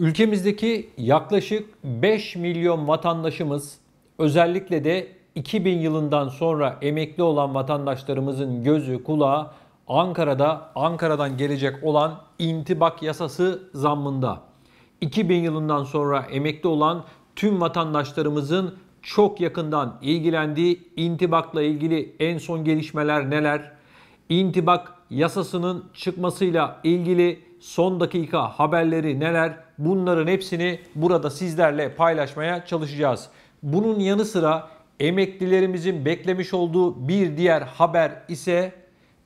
Ülkemizdeki yaklaşık 5 milyon vatandaşımız özellikle de 2000 yılından sonra emekli olan vatandaşlarımızın gözü kulağı Ankara'da Ankara'dan gelecek olan intibak yasası zammında. 2000 yılından sonra emekli olan tüm vatandaşlarımızın çok yakından ilgilendiği intibakla ilgili en son gelişmeler neler? İntibak yasasının çıkmasıyla ilgili son dakika haberleri neler bunların hepsini burada sizlerle paylaşmaya çalışacağız. Bunun yanı sıra emeklilerimizin beklemiş olduğu bir diğer haber ise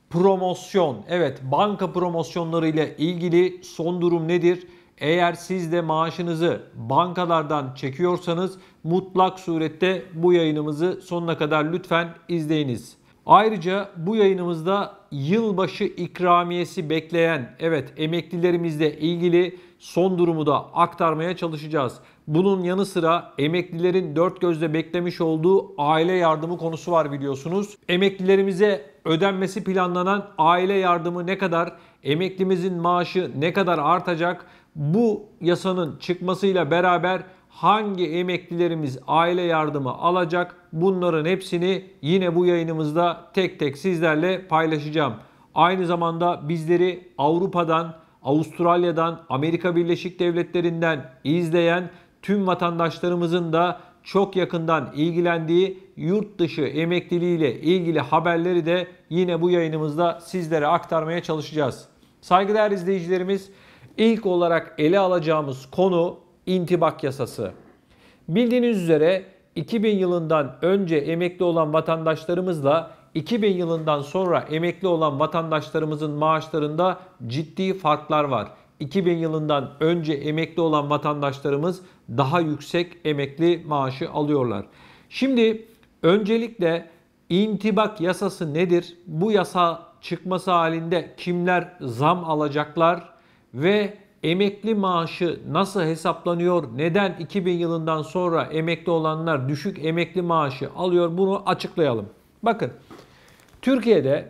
promosyon. Evet banka promosyonları ile ilgili son durum nedir? Eğer siz de maaşınızı bankalardan çekiyorsanız mutlak surette bu yayınımızı sonuna kadar lütfen izleyiniz. Ayrıca bu yayınımızda yılbaşı ikramiyesi bekleyen evet emeklilerimizle ilgili son durumu da aktarmaya çalışacağız. Bunun yanı sıra emeklilerin dört gözle beklemiş olduğu aile yardımı konusu var biliyorsunuz. Emeklilerimize ödenmesi planlanan aile yardımı ne kadar, emeklimizin maaşı ne kadar artacak? Bu yasanın çıkmasıyla beraber hangi emeklilerimiz aile yardımı alacak bunların hepsini yine bu yayınımızda tek tek sizlerle paylaşacağım. Aynı zamanda bizleri Avrupa'dan, Avustralya'dan, Amerika Birleşik Devletleri'nden izleyen tüm vatandaşlarımızın da çok yakından ilgilendiği yurt dışı emekliliği ile ilgili haberleri de yine bu yayınımızda sizlere aktarmaya çalışacağız. Saygıdeğer izleyicilerimiz ilk olarak ele alacağımız konu intibak yasası. Bildiğiniz üzere 2000 yılından önce emekli olan vatandaşlarımızla 2000 yılından sonra emekli olan vatandaşlarımızın maaşlarında ciddi farklar var. 2000 yılından önce emekli olan vatandaşlarımız daha yüksek emekli maaşı alıyorlar. Şimdi öncelikle intibak yasası nedir? Bu yasa çıkması halinde kimler zam alacaklar ve emekli maaşı nasıl hesaplanıyor? Neden 2000 yılından sonra emekli olanlar düşük emekli maaşı alıyor? Bunu açıklayalım. Bakın Türkiye'de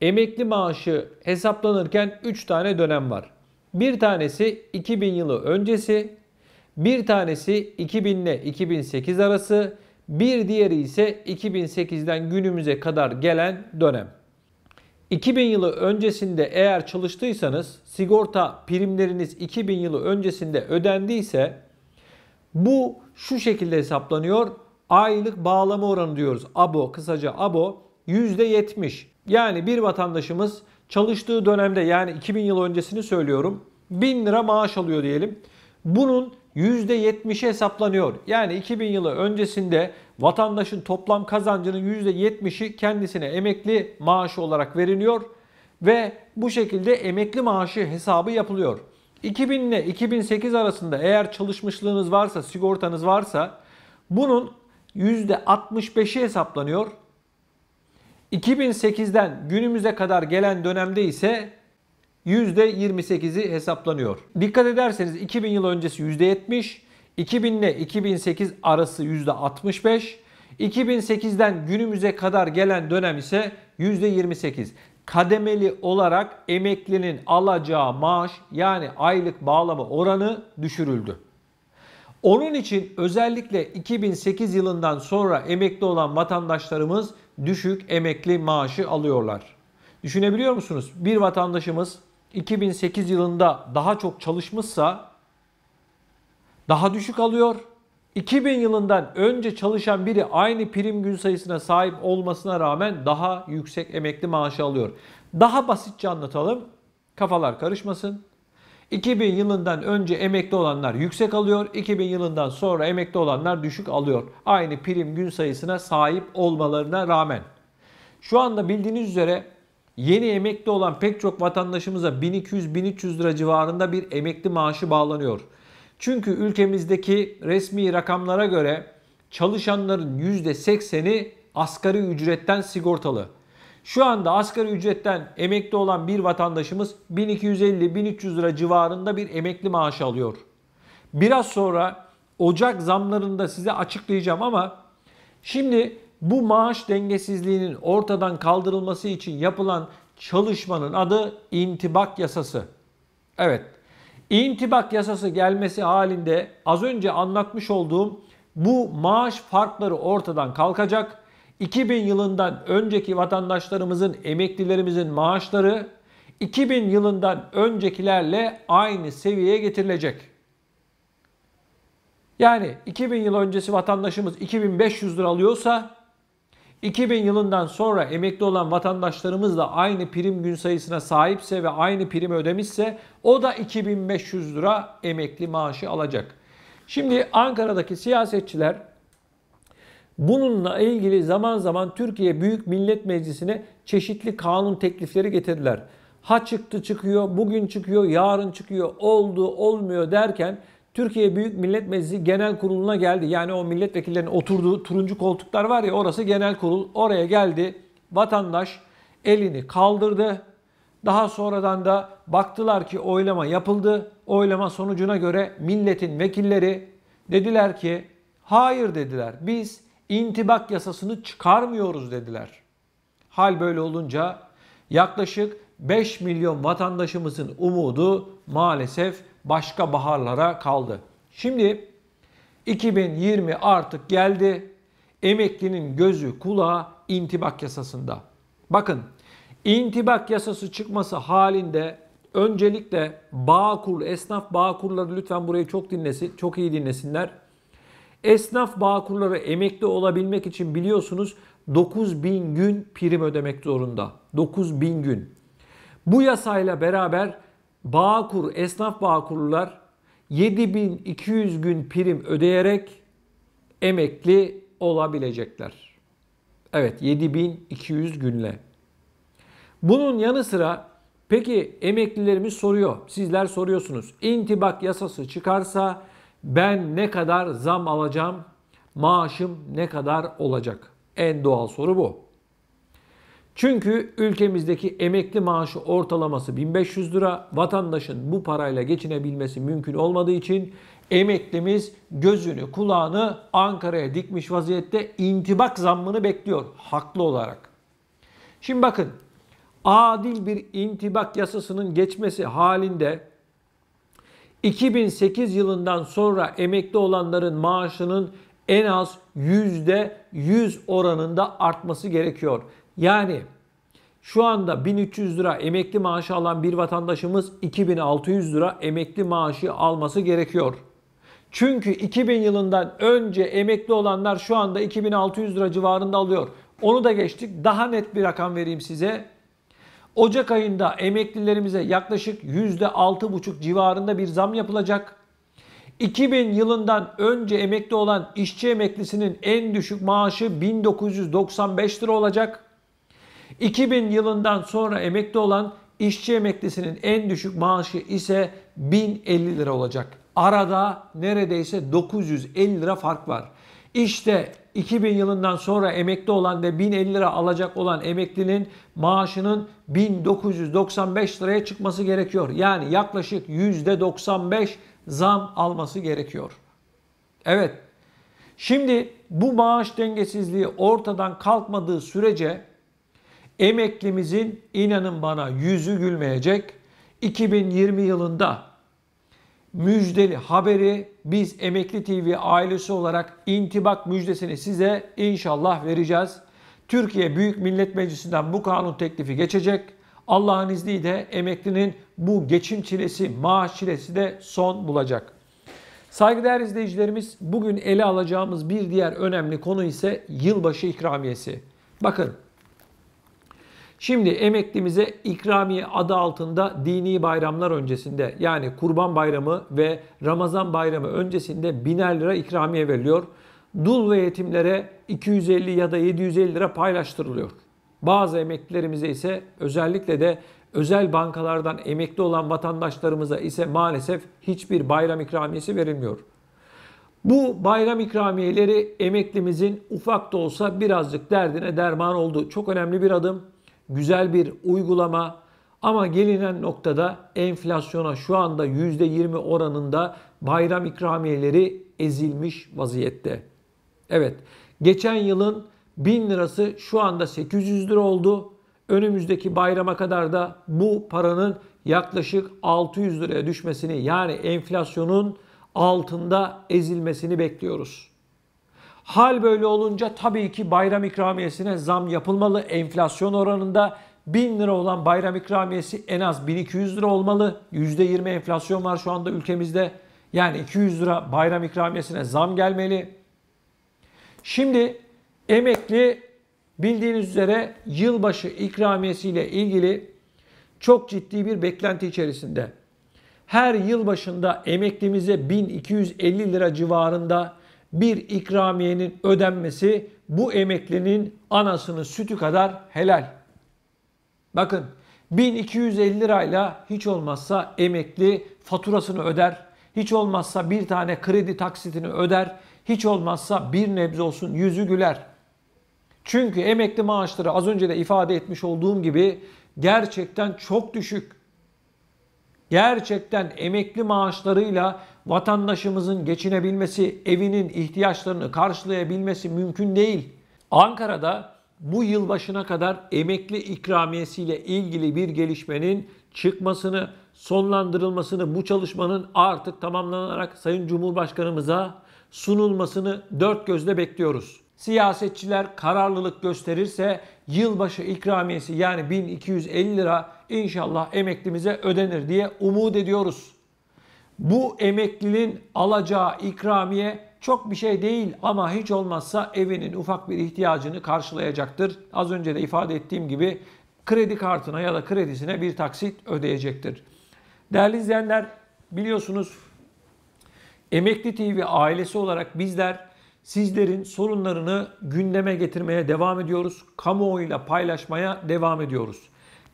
emekli maaşı hesaplanırken 3 tane dönem var. Bir tanesi 2000 yılı öncesi, bir tanesi 2000 ile 2008 arası, bir diğeri ise 2008'den günümüze kadar gelen dönem. 2000 yılı öncesinde eğer çalıştıysanız sigorta primleriniz 2000 yılı öncesinde ödendiyse bu şu şekilde hesaplanıyor. Aylık bağlama oranı diyoruz. ABO kısaca ABO %70. Yani bir vatandaşımız çalıştığı dönemde yani 2000 yıl öncesini söylüyorum 1000 lira maaş alıyor diyelim. Bunun %70'i hesaplanıyor. Yani 2000 yılı öncesinde vatandaşın toplam kazancının %70'i kendisine emekli maaşı olarak veriliyor ve bu şekilde emekli maaşı hesabı yapılıyor. 2000 ile 2008 arasında eğer çalışmışlığınız varsa, sigortanız varsa bunun %65'i hesaplanıyor. 2008'den günümüze kadar gelen dönemde ise %28'i hesaplanıyor. Dikkat ederseniz 2000 yıl öncesi %70, 2000 ile 2008 arası %65. 2008'den günümüze kadar gelen dönem ise %28. Kademeli olarak emeklinin alacağı maaş yani aylık bağlama oranı düşürüldü. Onun için özellikle 2008 yılından sonra emekli olan vatandaşlarımız düşük emekli maaşı alıyorlar. Düşünebiliyor musunuz? Bir vatandaşımız 2008 yılında daha çok çalışmışsa daha düşük alıyor. 2000 yılından önce çalışan biri aynı prim gün sayısına sahip olmasına rağmen daha yüksek emekli maaşı alıyor. Daha basitçe anlatalım. Kafalar karışmasın. 2000 yılından önce emekli olanlar yüksek alıyor. 2000 yılından sonra emekli olanlar düşük alıyor. Aynı prim gün sayısına sahip olmalarına rağmen. Şu anda bildiğiniz üzere yeni emekli olan pek çok vatandaşımıza 1200-1300 lira civarında bir emekli maaşı bağlanıyor. Çünkü ülkemizdeki resmi rakamlara göre çalışanların %80'i asgari ücretten sigortalı. Şu anda asgari ücretten emekli olan bir vatandaşımız 1250-1300 lira civarında bir emekli maaşı alıyor. Biraz sonra Ocak zamlarında size açıklayacağım ama şimdi bu maaş dengesizliğinin ortadan kaldırılması için yapılan çalışmanın adı intibak yasası. Evet İntibak yasası gelmesi halinde az önce anlatmış olduğum bu maaş farkları ortadan kalkacak. 2000 yılından önceki vatandaşlarımızın, emeklilerimizin maaşları 2000 yılından öncekilerle aynı seviyeye getirilecek. Yani 2000 yıl öncesi vatandaşımız 2500 lira alıyorsa 2000 yılından sonra emekli olan vatandaşlarımız da aynı prim gün sayısına sahipse ve aynı primi ödemişse o da 2500 lira emekli maaşı alacak. Şimdi Ankara'daki siyasetçiler bununla ilgili zaman zaman Türkiye Büyük Millet Meclisi'ne çeşitli kanun teklifleri getirdiler. Ha çıktı çıkıyor, bugün çıkıyor, yarın çıkıyor, oldu, olmuyor derken Türkiye Büyük Millet Meclisi Genel Kurulu'na geldi. Yani o milletvekillerinin oturduğu turuncu koltuklar var ya orası genel kurul. Oraya geldi. Vatandaş elini kaldırdı. Daha sonradan da baktılar ki oylama yapıldı. Oylama sonucuna göre milletin vekilleri dediler ki hayır dediler. Biz intibak yasasını çıkarmıyoruz dediler. Hal böyle olunca yaklaşık 5 milyon vatandaşımızın umudu maalesef başka baharlara kaldı. Şimdi 2020 artık geldi. Emeklinin gözü kulağı intibak yasasında. Bakın intibak yasası çıkması halinde öncelikle Bağkur, esnaf Bağkurları lütfen burayı çok dinlesin, çok iyi dinlesinler. Esnaf Bağkurları emekli olabilmek için biliyorsunuz 9000 gün prim ödemek zorunda. 9000 gün. Bu yasayla beraber Bağkur, esnaf bağkurlular 7200 gün prim ödeyerek emekli olabilecekler. Evet 7200 günle. Bunun yanı sıra peki emeklilerimiz soruyor. Sizler soruyorsunuz. İntibak yasası çıkarsa ben ne kadar zam alacağım? Maaşım ne kadar olacak? En doğal soru bu. Çünkü ülkemizdeki emekli maaşı ortalaması 1500 lira. Vatandaşın bu parayla geçinebilmesi mümkün olmadığı için emeklimiz gözünü kulağını Ankara'ya dikmiş vaziyette intibak zammını bekliyor haklı olarak. Şimdi bakın adil bir intibak yasasının geçmesi halinde 2008 yılından sonra emekli olanların maaşının en az %100 oranında artması gerekiyor. Yani şu anda 1300 lira emekli maaşı alan bir vatandaşımız 2600 lira emekli maaşı alması gerekiyor. Çünkü 2000 yılından önce emekli olanlar şu anda 2600 lira civarında alıyor. Onu da geçtik. Daha net bir rakam vereyim size. Ocak ayında emeklilerimize yaklaşık %6,5 civarında bir zam yapılacak. 2000 yılından önce emekli olan işçi emeklisinin en düşük maaşı 1995 lira olacak. 2000 yılından sonra emekli olan işçi emeklisinin en düşük maaşı ise 1050 lira olacak. Arada neredeyse 950 lira fark var. İşte 2000 yılından sonra emekli olan ve 1050 lira alacak olan emeklinin maaşının 1995 liraya çıkması gerekiyor. Yani yaklaşık %95 zam alması gerekiyor. Evet. Şimdi bu maaş dengesizliği ortadan kalkmadığı sürece Emeklimizin inanın bana yüzü gülmeyecek. 2020 yılında müjdeli haberi biz Emekli TV ailesi olarak intibak müjdesini size inşallah vereceğiz. Türkiye Büyük Millet Meclisi'nden bu kanun teklifi geçecek. Allah'ın izniyle emeklinin bu geçim çilesi, maaş çilesi de son bulacak. Saygıdeğer izleyicilerimiz bugün ele alacağımız bir diğer önemli konu ise yılbaşı ikramiyesi. Bakın Şimdi emeklimize ikramiye adı altında dini bayramlar öncesinde yani Kurban Bayramı ve Ramazan Bayramı öncesinde biner lira ikramiye veriliyor. Dul ve yetimlere 250 ya da 750 lira paylaştırılıyor. Bazı emeklilerimize ise özellikle de özel bankalardan emekli olan vatandaşlarımıza ise maalesef hiçbir bayram ikramiyesi verilmiyor. Bu bayram ikramiyeleri emeklimizin ufak da olsa birazcık derdine derman oldu. Çok önemli bir adım güzel bir uygulama ama gelinen noktada enflasyona şu anda %20 oranında bayram ikramiyeleri ezilmiş vaziyette. Evet, geçen yılın 1000 lirası şu anda 800 lira oldu. Önümüzdeki bayrama kadar da bu paranın yaklaşık 600 liraya düşmesini yani enflasyonun altında ezilmesini bekliyoruz. Hal böyle olunca tabii ki bayram ikramiyesine zam yapılmalı. Enflasyon oranında 1000 lira olan bayram ikramiyesi en az 1200 lira olmalı. %20 enflasyon var şu anda ülkemizde. Yani 200 lira bayram ikramiyesine zam gelmeli. Şimdi emekli bildiğiniz üzere yılbaşı ikramiyesiyle ilgili çok ciddi bir beklenti içerisinde. Her yıl başında emeklimize 1250 lira civarında bir ikramiyenin ödenmesi bu emeklinin anasının sütü kadar helal. Bakın 1250 lirayla hiç olmazsa emekli faturasını öder. Hiç olmazsa bir tane kredi taksitini öder. Hiç olmazsa bir nebze olsun yüzü güler. Çünkü emekli maaşları az önce de ifade etmiş olduğum gibi gerçekten çok düşük. Gerçekten emekli maaşlarıyla vatandaşımızın geçinebilmesi, evinin ihtiyaçlarını karşılayabilmesi mümkün değil. Ankara'da bu yılbaşına kadar emekli ikramiyesiyle ilgili bir gelişmenin çıkmasını, sonlandırılmasını, bu çalışmanın artık tamamlanarak Sayın Cumhurbaşkanımıza sunulmasını dört gözle bekliyoruz. Siyasetçiler kararlılık gösterirse yılbaşı ikramiyesi yani 1250 lira inşallah emeklimize ödenir diye umut ediyoruz. Bu emeklinin alacağı ikramiye çok bir şey değil ama hiç olmazsa evinin ufak bir ihtiyacını karşılayacaktır. Az önce de ifade ettiğim gibi kredi kartına ya da kredisine bir taksit ödeyecektir. Değerli izleyenler biliyorsunuz Emekli TV ailesi olarak bizler sizlerin sorunlarını gündeme getirmeye devam ediyoruz. Kamuoyuyla paylaşmaya devam ediyoruz.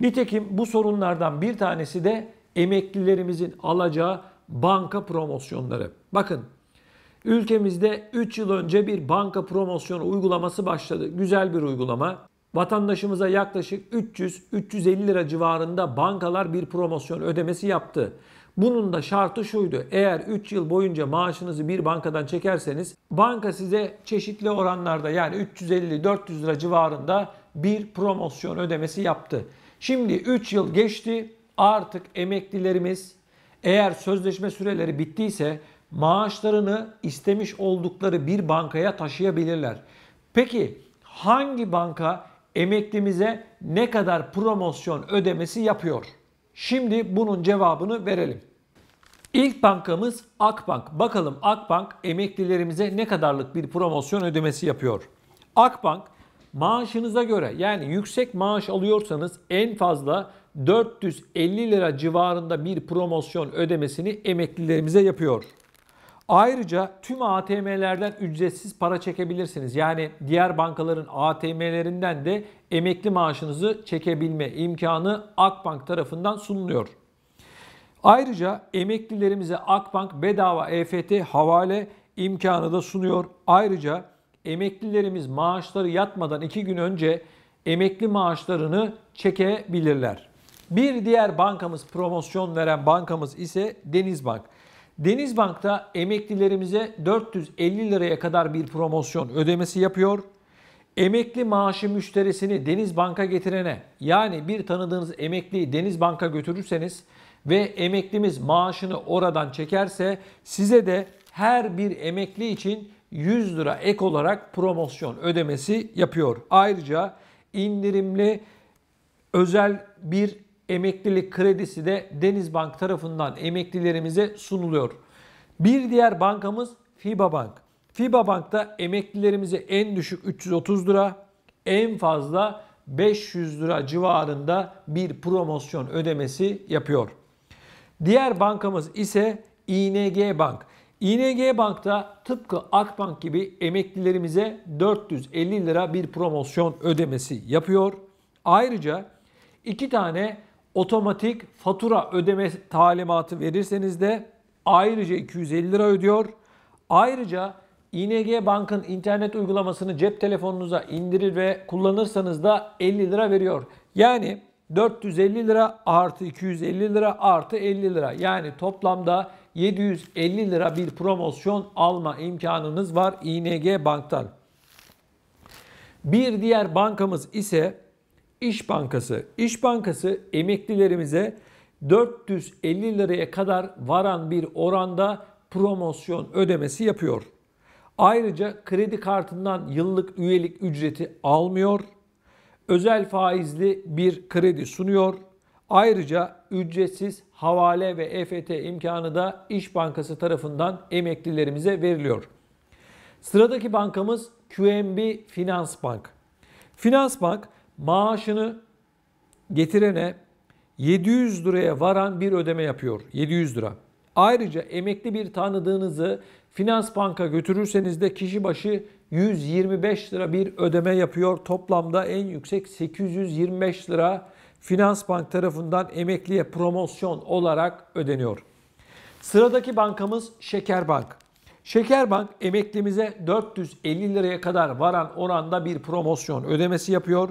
Nitekim bu sorunlardan bir tanesi de emeklilerimizin alacağı banka promosyonları. Bakın ülkemizde 3 yıl önce bir banka promosyonu uygulaması başladı. Güzel bir uygulama. Vatandaşımıza yaklaşık 300-350 lira civarında bankalar bir promosyon ödemesi yaptı. Bunun da şartı şuydu. Eğer 3 yıl boyunca maaşınızı bir bankadan çekerseniz banka size çeşitli oranlarda yani 350-400 lira civarında bir promosyon ödemesi yaptı. Şimdi 3 yıl geçti. Artık emeklilerimiz eğer sözleşme süreleri bittiyse maaşlarını istemiş oldukları bir bankaya taşıyabilirler. Peki hangi banka emeklimize ne kadar promosyon ödemesi yapıyor? Şimdi bunun cevabını verelim. İlk bankamız Akbank. Bakalım Akbank emeklilerimize ne kadarlık bir promosyon ödemesi yapıyor? Akbank maaşınıza göre yani yüksek maaş alıyorsanız en fazla 450 lira civarında bir promosyon ödemesini emeklilerimize yapıyor. Ayrıca tüm ATM'lerden ücretsiz para çekebilirsiniz. Yani diğer bankaların ATM'lerinden de emekli maaşınızı çekebilme imkanı Akbank tarafından sunuluyor. Ayrıca emeklilerimize Akbank bedava EFT havale imkanı da sunuyor. Ayrıca emeklilerimiz maaşları yatmadan 2 gün önce emekli maaşlarını çekebilirler. Bir diğer bankamız promosyon veren bankamız ise Denizbank. Denizbank'ta emeklilerimize 450 liraya kadar bir promosyon ödemesi yapıyor. Emekli maaşı müşterisini Denizbank'a getirene yani bir tanıdığınız emekliyi Denizbank'a götürürseniz ve emeklimiz maaşını oradan çekerse size de her bir emekli için 100 lira ek olarak promosyon ödemesi yapıyor. Ayrıca indirimli özel bir emeklilik kredisi de Denizbank tarafından emeklilerimize sunuluyor. Bir diğer bankamız FIBA Bank. FIBA Bank'ta emeklilerimize en düşük 330 lira, en fazla 500 lira civarında bir promosyon ödemesi yapıyor. Diğer bankamız ise ING Bank. ING Bank'ta tıpkı Akbank gibi emeklilerimize 450 lira bir promosyon ödemesi yapıyor. Ayrıca iki tane otomatik fatura ödeme talimatı verirseniz de ayrıca 250 lira ödüyor. Ayrıca ING Bank'ın internet uygulamasını cep telefonunuza indirir ve kullanırsanız da 50 lira veriyor. Yani 450 lira artı 250 lira artı 50 lira. Yani toplamda 750 lira bir promosyon alma imkanınız var ING Bank'tan. Bir diğer bankamız ise İş Bankası. İş Bankası emeklilerimize 450 liraya kadar varan bir oranda promosyon ödemesi yapıyor. Ayrıca kredi kartından yıllık üyelik ücreti almıyor. Özel faizli bir kredi sunuyor. Ayrıca ücretsiz havale ve EFT imkanı da İş Bankası tarafından emeklilerimize veriliyor. Sıradaki bankamız QNB Finans Bank. Finans Bank maaşını getirene 700 liraya varan bir ödeme yapıyor. 700 lira. Ayrıca emekli bir tanıdığınızı Finans Bank'a götürürseniz de kişi başı 125 lira bir ödeme yapıyor. Toplamda en yüksek 825 lira Finans Bank tarafından emekliye promosyon olarak ödeniyor. Sıradaki bankamız Şekerbank. Şekerbank emeklimize 450 liraya kadar varan oranda bir promosyon ödemesi yapıyor.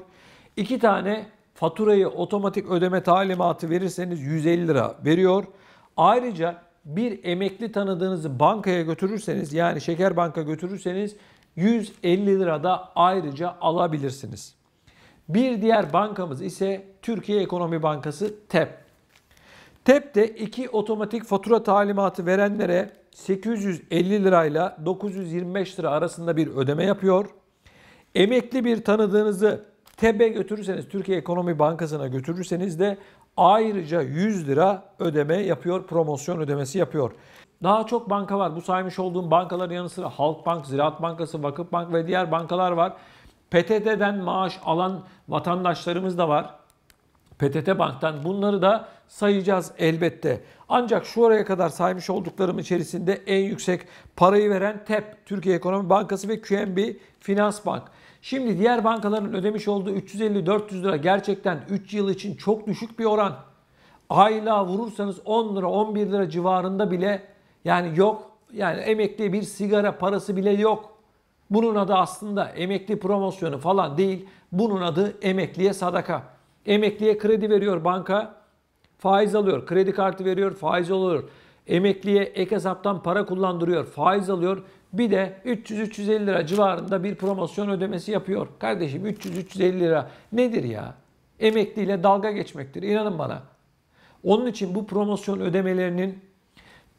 İki tane faturayı otomatik ödeme talimatı verirseniz 150 lira veriyor. Ayrıca bir emekli tanıdığınızı bankaya götürürseniz yani şeker banka götürürseniz 150 lira da ayrıca alabilirsiniz. Bir diğer bankamız ise Türkiye Ekonomi Bankası TEP. TEP de iki otomatik fatura talimatı verenlere 850 lirayla 925 lira arasında bir ödeme yapıyor. Emekli bir tanıdığınızı TEB'e götürürseniz, Türkiye Ekonomi Bankası'na götürürseniz de ayrıca 100 lira ödeme yapıyor, promosyon ödemesi yapıyor. Daha çok banka var. Bu saymış olduğum bankaların yanı sıra Halkbank, Ziraat Bankası, Vakıfbank ve diğer bankalar var. PTT'den maaş alan vatandaşlarımız da var. PTT Bank'tan bunları da sayacağız elbette. Ancak şu oraya kadar saymış olduklarım içerisinde en yüksek parayı veren TEP, Türkiye Ekonomi Bankası ve QNB Finans Bank. Şimdi diğer bankaların ödemiş olduğu 350-400 lira gerçekten 3 yıl için çok düşük bir oran. Ayla vurursanız 10 lira 11 lira civarında bile yani yok. Yani emekli bir sigara parası bile yok. Bunun adı aslında emekli promosyonu falan değil. Bunun adı emekliye sadaka. Emekliye kredi veriyor banka. Faiz alıyor. Kredi kartı veriyor. Faiz alıyor. Emekliye ek hesaptan para kullandırıyor. Faiz alıyor. Bir de 300-350 lira civarında bir promosyon ödemesi yapıyor. Kardeşim 300-350 lira nedir ya? Emekliyle dalga geçmektir inanın bana. Onun için bu promosyon ödemelerinin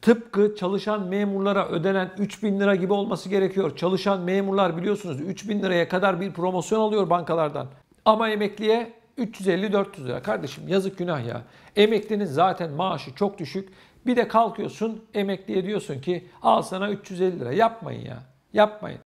tıpkı çalışan memurlara ödenen 3000 lira gibi olması gerekiyor. Çalışan memurlar biliyorsunuz 3000 liraya kadar bir promosyon alıyor bankalardan. Ama emekliye 350-400 lira. Kardeşim yazık günah ya. Emeklinin zaten maaşı çok düşük. Bir de kalkıyorsun emekli ediyorsun ki al sana 350 lira yapmayın ya yapmayın.